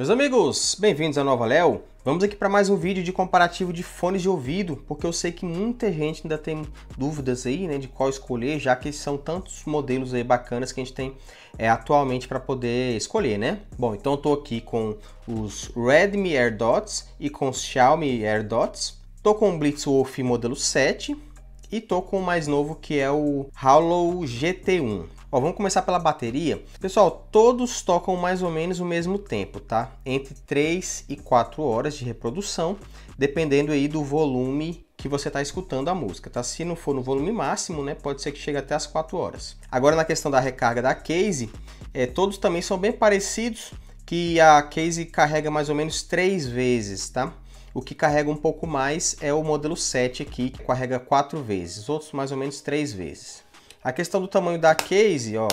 Meus amigos, bem-vindos à Nova Léo. Vamos aqui para mais um vídeo de comparativo de fones de ouvido, porque eu sei que muita gente ainda tem dúvidas aí, né, de qual escolher, já que são tantos modelos aí bacanas que a gente tem é, atualmente para poder escolher, né? Bom, então eu tô aqui com os Redmi AirDots e com os Xiaomi AirDots. Tô com o Blitzwolf modelo 7 e tô com o mais novo que é o Hollow GT1. Ó, vamos começar pela bateria. Pessoal, todos tocam mais ou menos o mesmo tempo, tá? Entre 3 e 4 horas de reprodução, dependendo aí do volume que você está escutando a música, tá? Se não for no volume máximo, né, pode ser que chegue até as 4 horas. Agora na questão da recarga da case, é, todos também são bem parecidos, que a case carrega mais ou menos 3 vezes, tá? O que carrega um pouco mais é o modelo 7 aqui, que carrega 4 vezes, outros mais ou menos 3 vezes. A questão do tamanho da case, ó,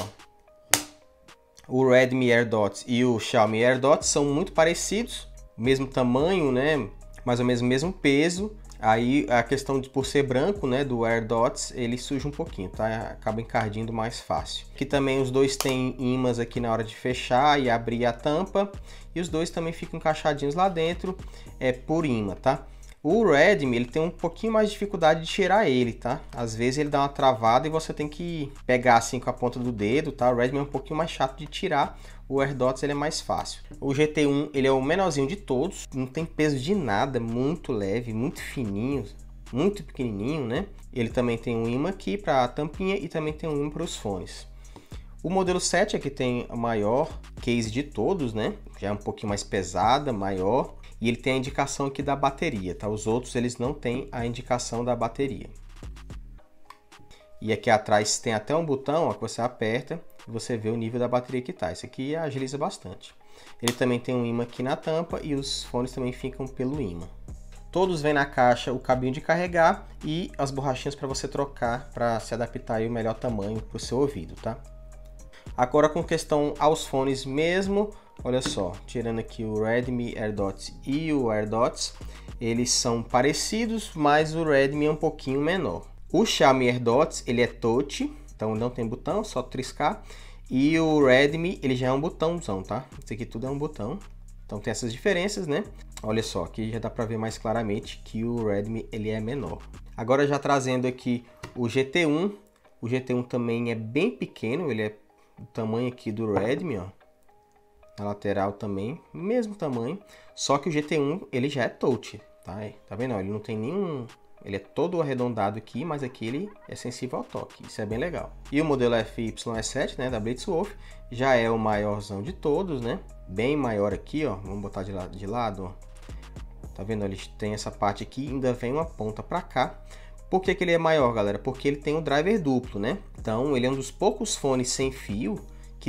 o Redmi AirDots e o Xiaomi AirDots são muito parecidos, mesmo tamanho, né? Mais ou menos mesmo peso. Aí a questão de por ser branco, né, do AirDots, ele suja um pouquinho, tá? Acaba encardindo mais fácil. Que também os dois têm ímãs aqui na hora de fechar e abrir a tampa, e os dois também ficam encaixadinhos lá dentro, é por ímã, tá? O Redmi, ele tem um pouquinho mais de dificuldade de tirar ele, tá? Às vezes ele dá uma travada e você tem que pegar assim com a ponta do dedo, tá? O Redmi é um pouquinho mais chato de tirar, o AirDots ele é mais fácil. O GT1, ele é o menorzinho de todos, não tem peso de nada, muito leve, muito fininho, muito pequenininho, né? Ele também tem um ímã aqui para a tampinha e também tem um para os fones. O modelo 7 é que tem a maior case de todos, né? Já é um pouquinho mais pesada, maior e ele tem a indicação aqui da bateria, tá? Os outros eles não têm a indicação da bateria. E aqui atrás tem até um botão ó, que você aperta e você vê o nível da bateria que está. Isso aqui agiliza bastante. Ele também tem um imã aqui na tampa e os fones também ficam pelo imã. Todos vêm na caixa o cabinho de carregar e as borrachinhas para você trocar para se adaptar ao melhor tamanho para o seu ouvido, tá? Agora com questão aos fones mesmo, olha só, tirando aqui o Redmi AirDots e o AirDots, eles são parecidos, mas o Redmi é um pouquinho menor. O Xiaomi AirDots, ele é touch, então não tem botão, só triscar. E o Redmi, ele já é um botãozão, tá? Isso aqui tudo é um botão. Então tem essas diferenças, né? Olha só, aqui já dá para ver mais claramente que o Redmi ele é menor. Agora já trazendo aqui o GT1. O GT1 também é bem pequeno, ele é o tamanho aqui do Redmi, ó na lateral também, mesmo tamanho, só que o GT1 ele já é touch, tá? É, tá vendo? Ele não tem nenhum, ele é todo arredondado aqui, mas aqui ele é sensível ao toque, isso é bem legal. E o modelo FY7, né, da Blitzwolf, já é o maiorzão de todos, né? Bem maior aqui, ó, vamos botar de lado, de lado ó. Tá vendo? Ele tem essa parte aqui, ainda vem uma ponta para cá. Por que, que ele é maior, galera? Porque ele tem um driver duplo, né? Então, ele é um dos poucos fones sem fio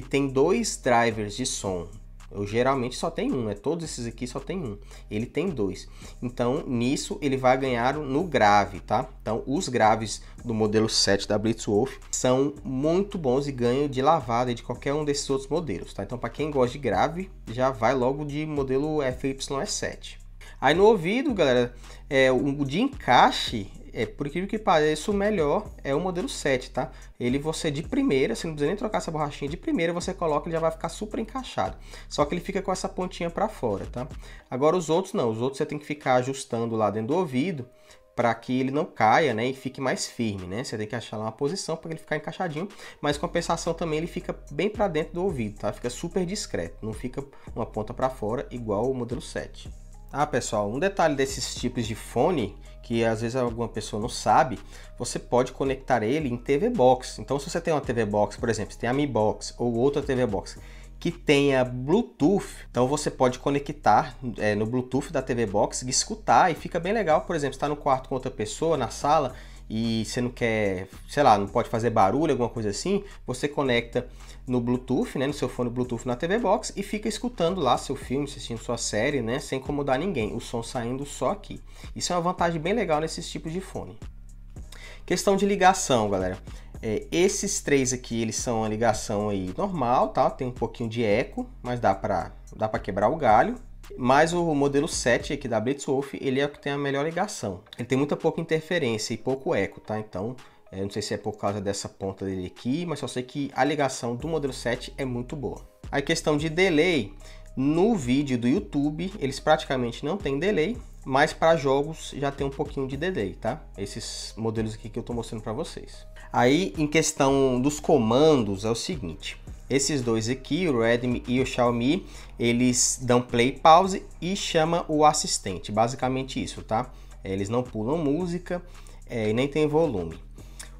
que tem dois drivers de som. Eu geralmente só tem um, né? Todos esses aqui só tem um. Ele tem dois. Então, nisso, ele vai ganhar no grave, tá? Então, os graves do modelo 7 da Blitzwolf são muito bons e ganham de lavada de qualquer um desses outros modelos, tá? Então, para quem gosta de grave, já vai logo de modelo FYE7. Aí no ouvido, galera, é, o de encaixe é, por incrível que pareça, o melhor é o modelo 7, tá? Ele você de primeira, você não precisa nem trocar essa borrachinha de primeira, você coloca, ele já vai ficar super encaixado. Só que ele fica com essa pontinha para fora, tá? Agora os outros não, os outros você tem que ficar ajustando lá dentro do ouvido para que ele não caia, né, e fique mais firme, né? Você tem que achar lá uma posição para ele ficar encaixadinho, mas compensação também ele fica bem para dentro do ouvido, tá? Fica super discreto, não fica uma ponta para fora igual o modelo 7. Ah, pessoal, um detalhe desses tipos de fone que às vezes alguma pessoa não sabe, você pode conectar ele em TV Box. Então, se você tem uma TV Box, por exemplo, se tem a Mi Box ou outra TV Box que tenha Bluetooth, então você pode conectar é, no Bluetooth da TV Box e escutar e fica bem legal. Por exemplo, está no quarto com outra pessoa, na sala e você não quer, sei lá, não pode fazer barulho, alguma coisa assim, você conecta no Bluetooth, né, no seu fone Bluetooth na TV Box e fica escutando lá seu filme, assistindo sua série, né, sem incomodar ninguém, o som saindo só aqui. Isso é uma vantagem bem legal nesses tipos de fone. Questão de ligação, galera. É, esses três aqui, eles são a ligação aí normal, tá? Tem um pouquinho de eco, mas dá para dá para quebrar o galho. Mas o modelo 7 aqui da Blitzwolf, ele é o que tem a melhor ligação. Ele tem muita pouca interferência e pouco eco, tá? Então, eu é, não sei se é por causa dessa ponta dele aqui, mas só sei que a ligação do modelo 7 é muito boa. A questão de delay, no vídeo do YouTube, eles praticamente não têm delay, mas para jogos já tem um pouquinho de delay, tá? Esses modelos aqui que eu estou mostrando para vocês. Aí, em questão dos comandos, é o seguinte. Esses dois aqui, o Redmi e o Xiaomi, eles dão play pause e chama o assistente. Basicamente isso, tá? É, eles não pulam música é, e nem tem volume.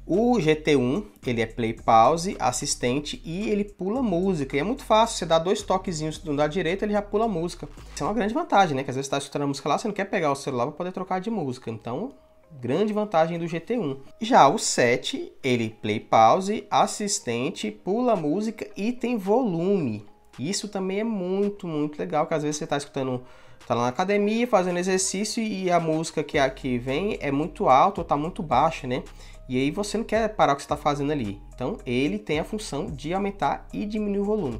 O GT1, ele é play pause, assistente e ele pula música. E é muito fácil, você dá dois toquezinhos do lado direito, ele já pula música. Isso é uma grande vantagem, né? Que às vezes você está escutando a música lá, você não quer pegar o celular para poder trocar de música. Então, Grande vantagem do GT1. Já o 7, ele play pause, assistente, pula música e tem volume. Isso também é muito, muito legal, que às vezes você está escutando, está lá na academia fazendo exercício e a música que é aqui vem é muito alta ou está muito baixa, né? E aí você não quer parar o que você está fazendo ali. Então ele tem a função de aumentar e diminuir o volume.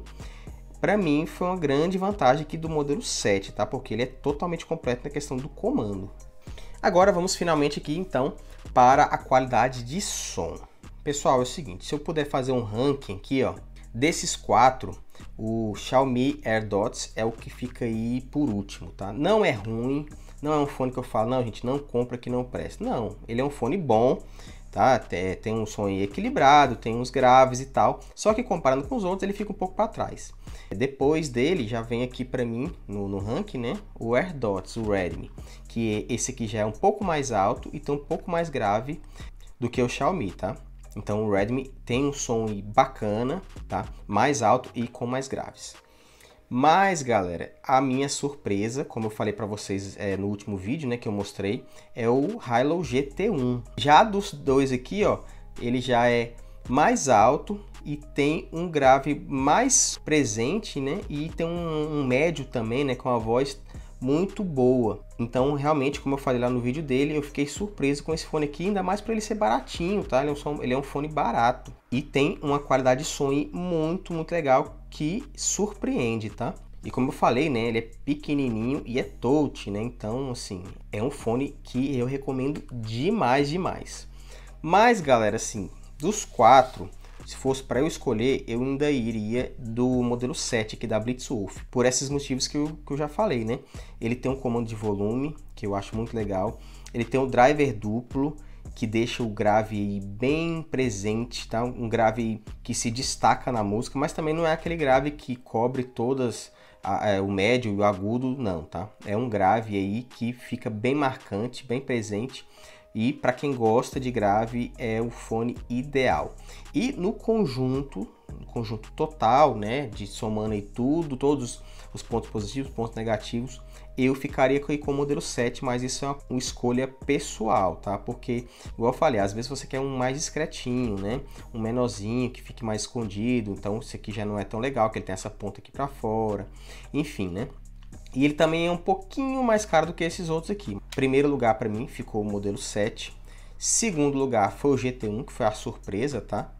Para mim foi uma grande vantagem aqui do modelo 7, tá? Porque ele é totalmente completo na questão do comando. Agora vamos finalmente aqui então para a qualidade de som. Pessoal, é o seguinte, se eu puder fazer um ranking aqui, ó, desses quatro, o Xiaomi AirDots é o que fica aí por último, tá? Não é ruim, não é um fone que eu falo, não, gente, não compra que não presta. Não, ele é um fone bom, tá? Tem, tem um som equilibrado, tem uns graves e tal, só que comparando com os outros, ele fica um pouco para trás. Depois dele já vem aqui para mim no, no ranking, né? O Airdots o Redmi, que é esse aqui já é um pouco mais alto e tem um pouco mais grave do que o Xiaomi, tá? Então o Redmi tem um som bacana, tá? Mais alto e com mais graves. Mas, galera, a minha surpresa, como eu falei para vocês é, no último vídeo, né, que eu mostrei, é o Hilo GT1. Já dos dois aqui, ó, ele já é mais alto e tem um grave mais presente, né? E tem um, um médio também, né? Com a voz muito boa. Então, realmente, como eu falei lá no vídeo dele, eu fiquei surpreso com esse fone aqui, ainda mais por ele ser baratinho, tá? Ele é, um som, ele é um fone barato e tem uma qualidade de som muito, muito legal que surpreende, tá? E como eu falei, né, ele é pequenininho e é touch, né? Então, assim, é um fone que eu recomendo demais, demais. Mas, galera, assim, dos quatro, se fosse para eu escolher, eu ainda iria do modelo 7 aqui é da Blitzwolf, por esses motivos que eu, que eu já falei, né? Ele tem um comando de volume, que eu acho muito legal. Ele tem um driver duplo, que deixa o grave bem presente, tá? Um grave que se destaca na música, mas também não é aquele grave que cobre todas a, a, é, o médio e o agudo, não, tá? É um grave aí que fica bem marcante, bem presente. E para quem gosta de grave é o fone ideal. E no conjunto, no conjunto total, né, de somando aí tudo, todos os pontos positivos, pontos negativos, eu ficaria com o modelo 7, mas isso é uma, uma, escolha pessoal, tá? Porque, igual eu falei, às vezes você quer um mais discretinho, né? Um menorzinho que fique mais escondido, então esse aqui já não é tão legal, que ele tem essa ponta aqui para fora, enfim, né? E ele também é um pouquinho mais caro do que esses outros aqui. Primeiro lugar para mim ficou o modelo 7. Segundo lugar foi o GT1, que foi a surpresa, tá?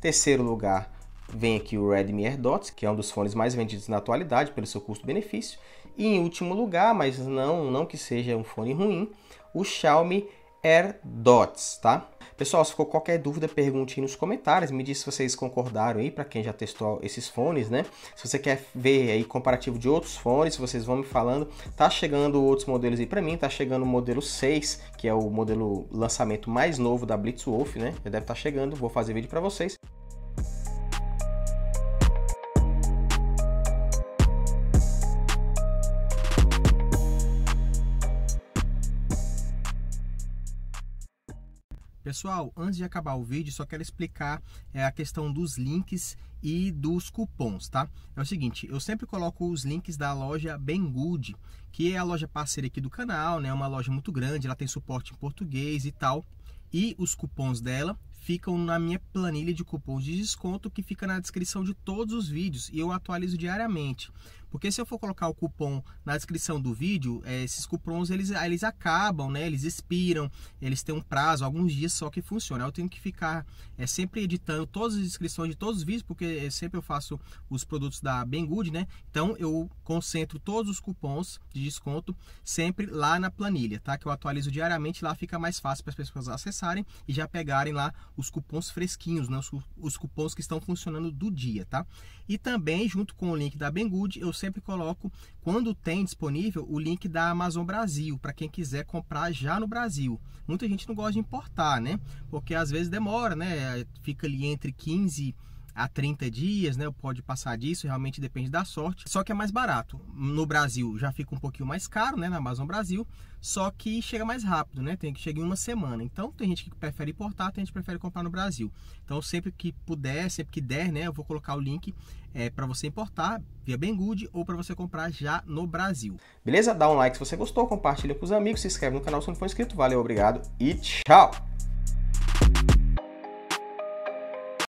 Terceiro lugar vem aqui o Redmi AirDots, que é um dos fones mais vendidos na atualidade pelo seu custo-benefício. E em último lugar, mas não, não que seja um fone ruim, o Xiaomi AirDots, tá? Pessoal, se ficou qualquer dúvida, pergunte aí nos comentários, me diz se vocês concordaram aí, para quem já testou esses fones, né? Se você quer ver aí comparativo de outros fones, vocês vão me falando. Tá chegando outros modelos aí para mim, tá chegando o modelo 6, que é o modelo lançamento mais novo da Blitzwolf, né? Já deve estar tá chegando, vou fazer vídeo para vocês. Pessoal, antes de acabar o vídeo, só quero explicar é, a questão dos links e dos cupons, tá? É o seguinte, eu sempre coloco os links da loja BenGood, que é a loja parceira aqui do canal, né? É uma loja muito grande, ela tem suporte em português e tal. E os cupons dela ficam na minha planilha de cupons de desconto que fica na descrição de todos os vídeos e eu atualizo diariamente. Porque se eu for colocar o cupom na descrição do vídeo, é, esses cupons eles, ah, eles acabam, né? Eles expiram, eles têm um prazo, alguns dias só que funciona. Eu tenho que ficar é, sempre editando todas as inscrições de todos os vídeos, porque é, sempre eu faço os produtos da Bengud, né? Então eu concentro todos os cupons de desconto sempre lá na planilha, tá? Que eu atualizo diariamente, lá fica mais fácil para as pessoas acessarem e já pegarem lá os cupons fresquinhos, né? Os, os cupons que estão funcionando do dia, tá? E também, junto com o link da Bengud, eu sempre coloco, quando tem disponível, o link da Amazon Brasil, para quem quiser comprar já no Brasil. Muita gente não gosta de importar, né? Porque às vezes demora, né? Fica ali entre 15 a 30 dias, né? Pode passar disso, realmente depende da sorte. Só que é mais barato. No Brasil já fica um pouquinho mais caro, né? Na Amazon Brasil, só que chega mais rápido, né? Tem que chegar em uma semana. Então tem gente que prefere importar, tem gente que prefere comprar no Brasil. Então sempre que puder, sempre que der, né? Eu vou colocar o link é, eh, para você importar via Banggood ou para você comprar já no Brasil. Beleza? Dá um like se você gostou, compartilha com os amigos, se inscreve no canal se não for inscrito. Valeu, obrigado e tchau!